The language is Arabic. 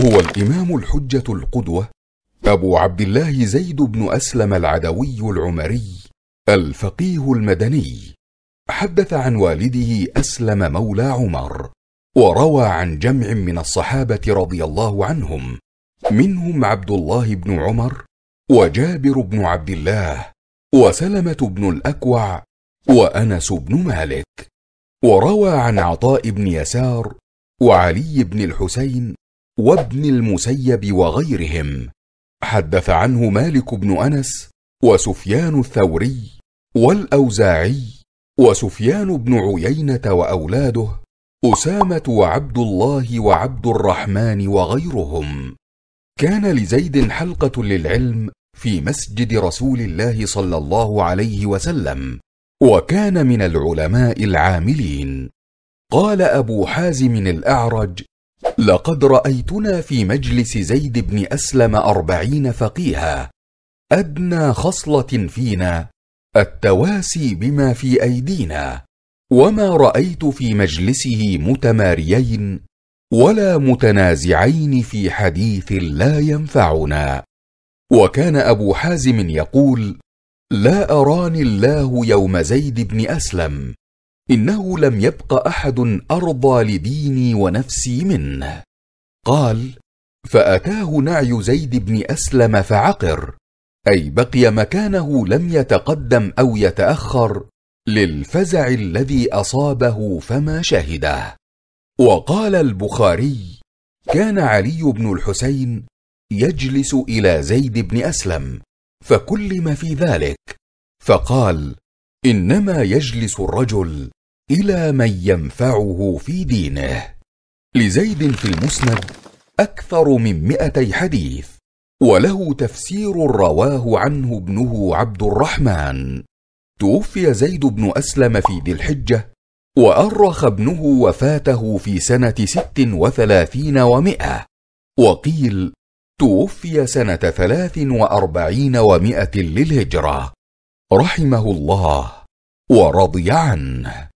هو الإمام الحجة القدوة أبو عبد الله زيد بن أسلم العدوي العمري الفقيه المدني حدث عن والده أسلم مولى عمر وروى عن جمع من الصحابة رضي الله عنهم منهم عبد الله بن عمر وجابر بن عبد الله وسلمة بن الأكوع وأنس بن مالك وروى عن عطاء بن يسار وعلي بن الحسين وابن المسيب وغيرهم حدث عنه مالك بن انس وسفيان الثوري والاوزاعي وسفيان بن عيينه واولاده اسامه وعبد الله وعبد الرحمن وغيرهم كان لزيد حلقه للعلم في مسجد رسول الله صلى الله عليه وسلم وكان من العلماء العاملين قال ابو حازم الاعرج لقد رأيتنا في مجلس زيد بن أسلم أربعين فقيها أدنى خصلة فينا التواسي بما في أيدينا وما رأيت في مجلسه متماريين ولا متنازعين في حديث لا ينفعنا وكان أبو حازم يقول لا أراني الله يوم زيد بن أسلم انه لم يبق احد ارضى لديني ونفسي منه قال فاتاه نعي زيد بن اسلم فعقر اي بقي مكانه لم يتقدم او يتاخر للفزع الذي اصابه فما شهده وقال البخاري كان علي بن الحسين يجلس الى زيد بن اسلم فكلم في ذلك فقال انما يجلس الرجل الى من ينفعه في دينه لزيد في المسند اكثر من مئتي حديث وله تفسير رواه عنه ابنه عبد الرحمن توفي زيد بن اسلم في ذي الحجه وارخ ابنه وفاته في سنه ست وثلاثين ومائه وقيل توفي سنه ثلاث واربعين ومائه للهجره رحمه الله ورضي عنه